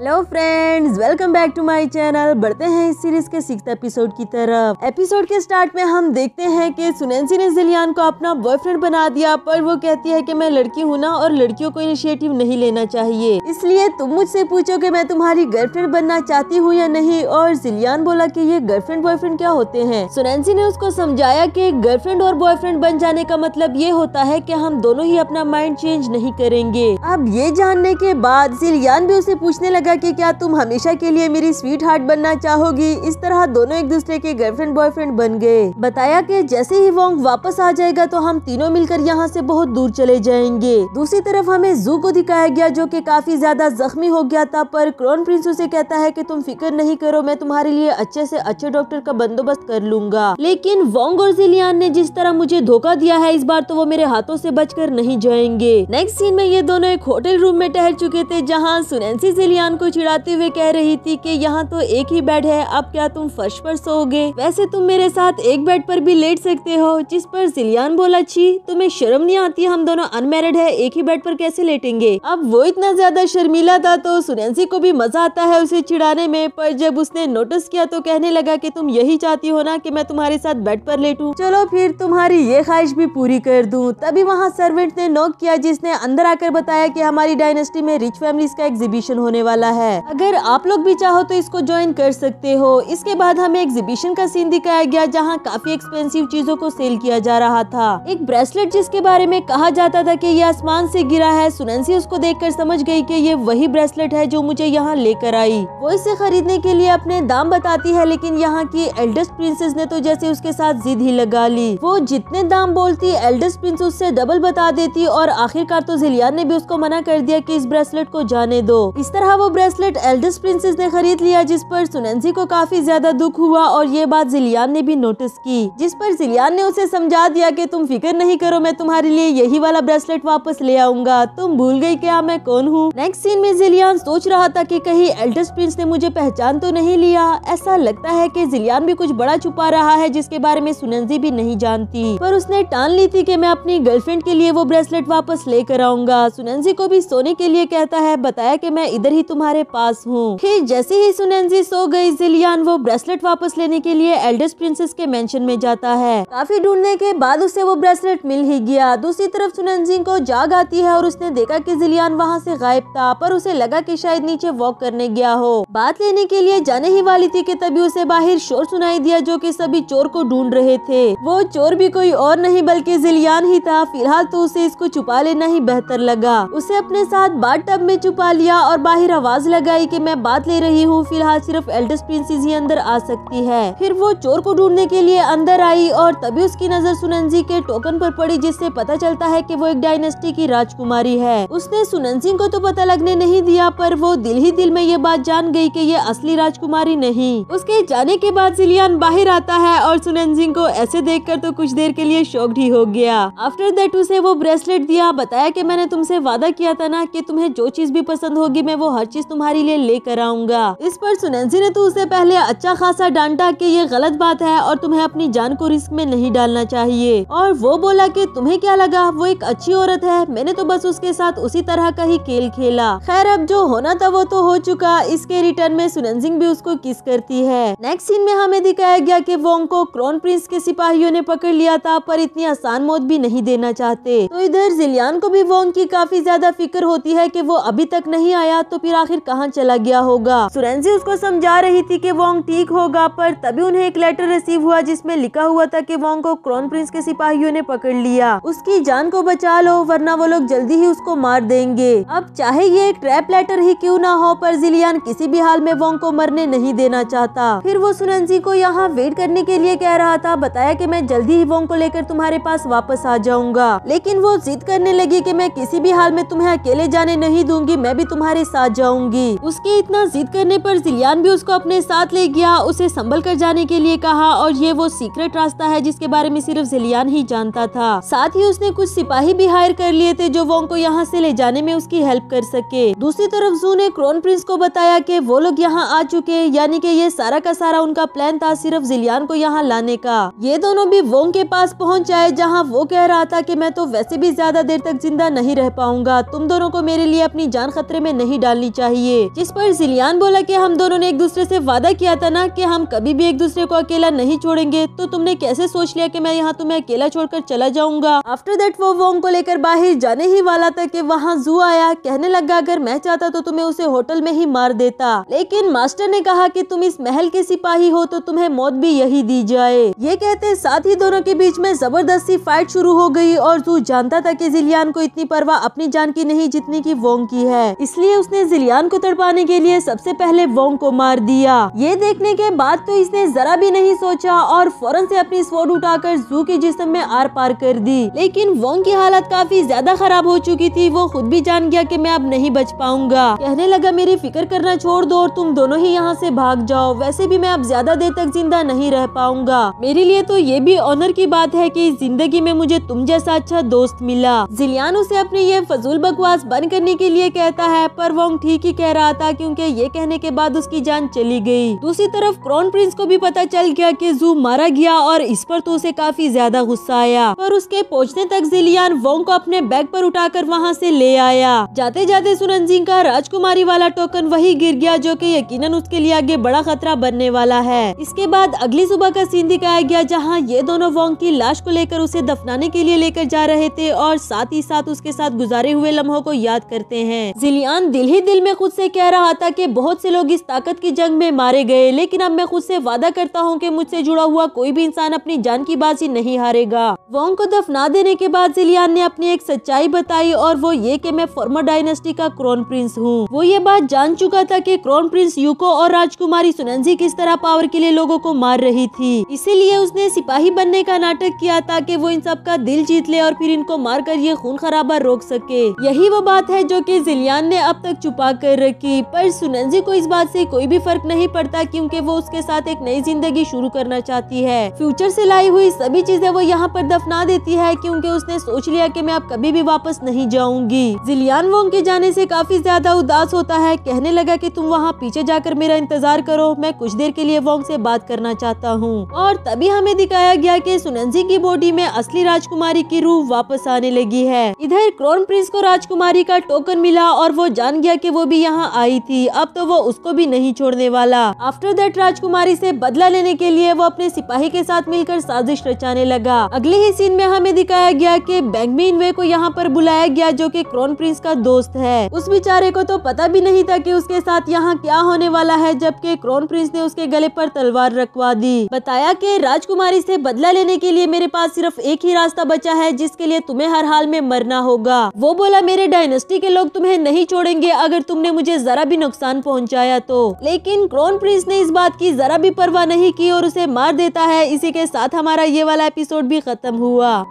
hello friends welcome back to my channel बढ़ते हैं इस सीरीज के सिक्स एपिसोड की तरफ एपिसोड के स्टार्ट में हम देखते हैं कि सुनैंसी ने जिलियान को अपना बॉयफ्रेंड बना दिया पर वो कहती है कि मैं लड़की हूँ ना और लड़कियों को इनिशिएटिव नहीं लेना चाहिए इसलिए तुम मुझसे पूछो की मैं तुम्हारी गर्लफ्रेंड बनना चाहती हूँ या नहीं और जिलियान बोला की ये गर्लफ्रेंड बॉयफ्रेंड क्या होते हैं सुनैंसी ने उसको समझाया की गर्लफ्रेंड और बॉयफ्रेंड बन जाने का मतलब ये होता है की हम दोनों ही अपना माइंड चेंज नहीं करेंगे अब ये जानने के बाद जिलियान भी उसे पूछने लगा लगा कि क्या तुम हमेशा के लिए मेरी स्वीट हार्ट बनना चाहोगी इस तरह दोनों एक दूसरे के गर्लफ्रेंड बॉयफ्रेंड बन गए बताया कि जैसे ही वोंग वापस आ जाएगा तो हम तीनों मिलकर यहाँ से बहुत दूर चले जाएंगे दूसरी तरफ हमें जू को दिखाया गया जो की काफी ज्यादा जख्मी हो गया था पर क्रोन प्रिंस उसे कहता है की तुम फिक्र नहीं करो मैं तुम्हारे लिए अच्छे ऐसी अच्छे डॉक्टर का बंदोबस्त कर लूंगा लेकिन वोंग और जिलियान ने जिस तरह मुझे धोखा दिया है इस बार तो वो मेरे हाथों ऐसी बच नहीं जाएंगे नेक्स्ट सीन में ये दोनों एक होटल रूम में ठहर चुके थे जहाँ सुनैसी जिलियान को चिढ़ाते हुए कह रही थी कि यहाँ तो एक ही बेड है अब क्या तुम फर्श पर सोओगे वैसे तुम मेरे साथ एक बेड पर भी लेट सकते हो जिस पर जिलियान बोला छी तुम्हें शर्म नहीं आती हम दोनों अनमेरिड है एक ही बेड पर कैसे लेटेंगे अब वो इतना ज्यादा शर्मिला था तो सुनैंसी को भी मजा आता है उसे चिढ़ाने में पर जब उसने नोटिस किया तो कहने लगा की तुम यही चाहती हो ना की मैं तुम्हारे साथ बेड पर लेटू चलो फिर तुम्हारी ये ख्वाहिश भी पूरी कर दू तभी वहाँ सर्वेंट ने नोक किया जिसने अंदर आकर बताया की हमारी डायनेस्टी में रिच फैमिली का एग्जीबिशन होने वाला वाला है अगर आप लोग भी चाहो तो इसको ज्वाइन कर सकते हो इसके बाद हमें एग्जीबिशन का सीन दिखाया गया जहाँ काफी एक्सपेंसिव चीजों को सेल किया जा रहा था एक ब्रेसलेट जिसके बारे में कहा जाता था की ये आसमान से गिरा है सुनंसी उसको देख समझ गयी की ये वही ब्रेसलेट है जो मुझे यहाँ लेकर आई वो इसे खरीदने के लिए अपने दाम बताती है लेकिन यहाँ की एल्डेस्ट प्रिंसेस ने तो जैसे उसके साथ जिद ही लगा ली वो जितने दाम बोलती एल्डेस्ट प्रिंस उससे डबल बता देती और आखिरकार तो जिलियान ने भी उसको मना कर दिया कि इस ब्रेसलेट को जाने दो इस तरह वो ब्रेसलेट एल्डिस प्रिंसेस ने खरीद लिया जिस पर सुनंसी को काफी ज्यादा दुख हुआ और ये बात जिलियान ने भी नोटिस की जिस पर जिलियान ने उसे समझा दिया कि तुम फिक्र नहीं करो मैं तुम्हारे लिए यही वाला ब्रेसलेट वापस ले आऊंगा तुम भूल गई क्या मैं कौन हूँ नेक्स्ट सीन में जिलियान सोच रहा था की कहीं एल्डिस प्रिंस ने मुझे पहचान तो नहीं लिया ऐसा लगता है की जिलियान भी कुछ बड़ा छुपा रहा है जिसके बारे में सुनंसी भी नहीं जानती पर उसने टान ली थी की मैं अपनी गर्लफ्रेंड के लिए वो ब्रेसलेट वापस लेकर आऊंगा सुनंसी को भी सोने के लिए कहता है बताया की मैं इधर ही तुम्हारे तुम्हारे पास हूँ फिर जैसे ही सुनैनसी सो गई जिलियान वो ब्रेसलेट वापस लेने के लिए एल्डर्स प्रिंसेस के मेंशन में जाता है काफी ढूंढने के बाद उसे वो ब्रेसलेट मिल ही गया दूसरी तरफ सुनैनसी को जाग आती है और उसने देखा की जिलियान वहाँ ऐसी गायब था पर उसे लगा की शायद नीचे वॉक करने गया हो बात लेने के लिए जाने ही वाली थी की तभी उसे बाहर शोर सुनाई दिया जो की सभी चोर को ढूंढ रहे थे वो चोर भी कोई और नहीं बल्कि जिलियान ही था फिलहाल तो उसे इसको छुपा लेना ही बेहतर लगा उसे अपने साथ बाथ टब में छुपा लिया और बाहर आवाज लगाई कि मैं बात ले रही हूँ फिलहाल सिर्फ एल्डेस्ट प्रिंसेस ही अंदर आ सकती है फिर वो चोर को ढूंढने के लिए अंदर आई और तभी उसकी नजर सुनंजी के टोकन पर पड़ी जिससे पता चलता है कि वो एक डायनेस्टी की राजकुमारी है उसने सुनंजी सिंह को तो पता लगने नहीं दिया पर वो दिल ही दिल में ये बात जान गई की ये असली राजकुमारी नहीं उसके जाने के बाद सिलियान बाहर आता है और सुनन सिंह को ऐसे देखकर तो कुछ देर के लिए शौक ही हो गया आफ्टर दैट उसे वो ब्रेसलेट दिया बताया कि मैंने तुमसे वादा किया था ना कि तुम्हें जो चीज भी पसंद होगी मैं वो हर चीज तुम्हारे लिए लेकर आऊंगा इस पर सुनैंसी ने तो उसे पहले अच्छा खासा डांटा कि ये गलत बात है और तुम्हें अपनी जान को रिस्क में नहीं डालना चाहिए और वो बोला कि तुम्हें क्या लगा वो एक अच्छी औरत है मैंने तो बस उसके साथ उसी तरह का ही खेल खेला खैर अब जो होना था वो तो हो चुका इसके रिटर्न में सुनन सिंह भी उसको किस करती है नेक्स्ट सीन में हमें दिखाया गया की वोंग को क्रोन प्रिंस के सिपाहियों ने पकड़ लिया था पर इतनी आसान मौत भी नहीं देना चाहते तो इधर जिलियान को भी वोंग की काफी ज्यादा फिक्र होती है की वो अभी तक नहीं आया तो फिर आखिर कहाँ चला गया होगा सुरेंजी उसको समझा रही थी कि वोंग ठीक होगा पर तभी उन्हें एक लेटर रिसीव हुआ जिसमें लिखा हुआ था कि वोंग को क्रोन प्रिंस के सिपाहियों ने पकड़ लिया उसकी जान को बचा लो वरना वो लोग जल्दी ही उसको मार देंगे अब चाहे ये एक ट्रैप लेटर ही क्यों ना हो पर जिलियान किसी भी हाल में वोंग को मरने नहीं देना चाहता फिर वो सुनंसी को यहाँ वेट करने के लिए कह रहा था बताया कि मैं जल्दी ही वोंग को लेकर तुम्हारे पास वापस आ जाऊंगा लेकिन वो जिद करने लगी कि मैं किसी भी हाल में तुम्हें अकेले जाने नहीं दूंगी मैं भी तुम्हारे साथ जाऊँ जाऊंगी उसके इतना जिद करने पर जिलियान भी उसको अपने साथ ले गया उसे संभल कर जाने के लिए कहा और ये वो सीक्रेट रास्ता है जिसके बारे में सिर्फ जिलियान ही जानता था साथ ही उसने कुछ सिपाही भी हायर कर लिए थे जो वोंग को यहाँ से ले जाने में उसकी हेल्प कर सके दूसरी तरफ जू ने क्रोन प्रिंस को बताया कि वो लोग यहाँ आ चुके यानी कि ये सारा का सारा उनका प्लान था सिर्फ जिलियान को यहाँ लाने का ये दोनों भी वोंग के पास पहुँच आए जहाँ वो कह रहा था कि मैं तो वैसे भी ज्यादा देर तक जिंदा नहीं रह पाऊंगा तुम दोनों को मेरे लिए अपनी जान खतरे में नहीं डालनी चाहिए चाहिए जिस पर जिलियान बोला कि हम दोनों ने एक दूसरे से वादा किया था ना कि हम कभी भी एक दूसरे को अकेला नहीं छोड़ेंगे तो तुमने कैसे सोच लिया कि मैं यहाँ तुम्हें तो अकेला छोड़कर चला जाऊंगा आफ्टर दैट वो वोंग को लेकर बाहर जाने ही वाला था कि वहाँ जू आया कहने लगा अगर मैं चाहता तो तुम्हें उसे होटल में ही मार देता लेकिन मास्टर ने कहा की तुम इस महल के सिपाही हो तो तुम्हें मौत भी यही दी जाए ये कहते साथ ही दोनों के बीच में जबरदस्ती फाइट शुरू हो गयी और जू जानता था की जिलियान को इतनी परवाह अपनी जान की नहीं जितनी की वोंग की है इसलिए उसने जिलियान जान को तड़पाने के लिए सबसे पहले वोंग को मार दिया ये देखने के बाद तो इसने जरा भी नहीं सोचा और फौरन से अपनी स्वर्ड उठाकर जू के जिसम में आर पार कर दी लेकिन वोंग की हालत काफी ज्यादा खराब हो चुकी थी वो खुद भी जान गया की मैं अब नहीं बच पाऊंगा कहने लगा मेरी फिक्र करना छोड़ दो और तुम दोनों ही यहाँ ऐसी भाग जाओ वैसे भी मैं अब ज्यादा देर तक जिंदा नहीं रह पाऊंगा मेरे लिए तो ये भी ऑनर की बात है की जिंदगी में मुझे तुम जैसा अच्छा दोस्त मिला जिलियान उसे अपनी ये फजूल बकवास बंद करने के लिए कहता है पर वोंग ठीक ही कह रहा था क्योंकि ये कहने के बाद उसकी जान चली गई दूसरी तरफ क्रॉन प्रिंस को भी पता चल गया कि जू मारा गया और इस पर तो उसे काफी ज्यादा गुस्सा आया पर उसके पहुंचने तक जिलियान वोंग को अपने बैग पर उठाकर वहाँ से ले आया जाते जाते सुरंजी का राजकुमारी वाला टोकन वही गिर गया जो की यकीन उसके लिए आगे बड़ा खतरा बनने वाला है इसके बाद अगली सुबह का सीन दिखाया गया जहाँ ये दोनों वोंग की लाश को लेकर उसे दफनाने के लिए लेकर जा रहे थे और साथ ही साथ उसके साथ गुजारे हुए लम्हों को याद करते हैं जिलियान दिल ही दिल में खुद से कह रहा था कि बहुत से लोग इस ताकत की जंग में मारे गए लेकिन अब मैं खुद से वादा करता हूँ कि मुझसे जुड़ा हुआ कोई भी इंसान अपनी जान की बाजी नहीं हारेगा वोंग को दफना देने के बाद जिलियान ने अपनी एक सच्चाई बताई और वो ये कि मैं फॉर्मर डायनेस्टी का क्रोन प्रिंस हूँ वो ये बात जान चुका था की क्रोन प्रिंस यूको और राजकुमारी सुनंजी किस तरह पावर के लिए लोगो को मार रही थी इसीलिए उसने सिपाही बनने का नाटक किया ताकि वो इन सब का दिल जीत ले और फिर इनको कर ये खून खराबा रोक सके यही वो बात है जो की जिलियान ने अब तक छुपा कर रखी पर सुनन जी को इस बात से कोई भी फर्क नहीं पड़ता क्योंकि वो उसके साथ एक नई जिंदगी शुरू करना चाहती है फ्यूचर से लाई हुई सभी चीजें वो यहाँ पर दफना देती है क्योंकि उसने सोच लिया कि मैं अब कभी भी वापस नहीं जाऊंगी जिलियान वोंग के जाने से काफी ज्यादा उदास होता है कहने लगा की तुम वहाँ पीछे जाकर मेरा इंतजार करो मैं कुछ देर के लिए वोंग ऐसी बात करना चाहता हूँ और तभी हमें दिखाया गया की सुनंजी की बॉडी में असली राजकुमारी की रूह वापस आने लगी है इधर क्रोन प्रिंस को राजकुमारी का टोकन मिला और वो जान गया कि वो भी यहाँ आई थी अब तो वो उसको भी नहीं छोड़ने वाला आफ्टर दैट राजकुमारी से बदला लेने के लिए वो अपने सिपाही के साथ मिलकर साजिश रचाने लगा अगले ही सीन में हमें दिखाया गया कि बैंगमीन वे को यहाँ पर बुलाया गया जो कि क्रोन प्रिंस का दोस्त है उस बेचारे को तो पता भी नहीं था की उसके साथ यहाँ क्या होने वाला है जबकि क्रोन प्रिंस ने उसके गले पर तलवार रखवा दी बताया की राजकुमारी से बदला लेने के लिए मेरे पास सिर्फ एक ही रास्ता बचा है जिसके लिए तुम्हें हर हाल में मरना होगा वो बोला मेरे डायनेस्टी के लोग तुम्हें नहीं छोड़ेंगे अगर तुम तुमने मुझे जरा भी नुकसान पहुंचाया तो लेकिन क्रोन प्रिंस ने इस बात की जरा भी परवाह नहीं की और उसे मार देता है इसी के साथ हमारा ये वाला एपिसोड भी खत्म हुआ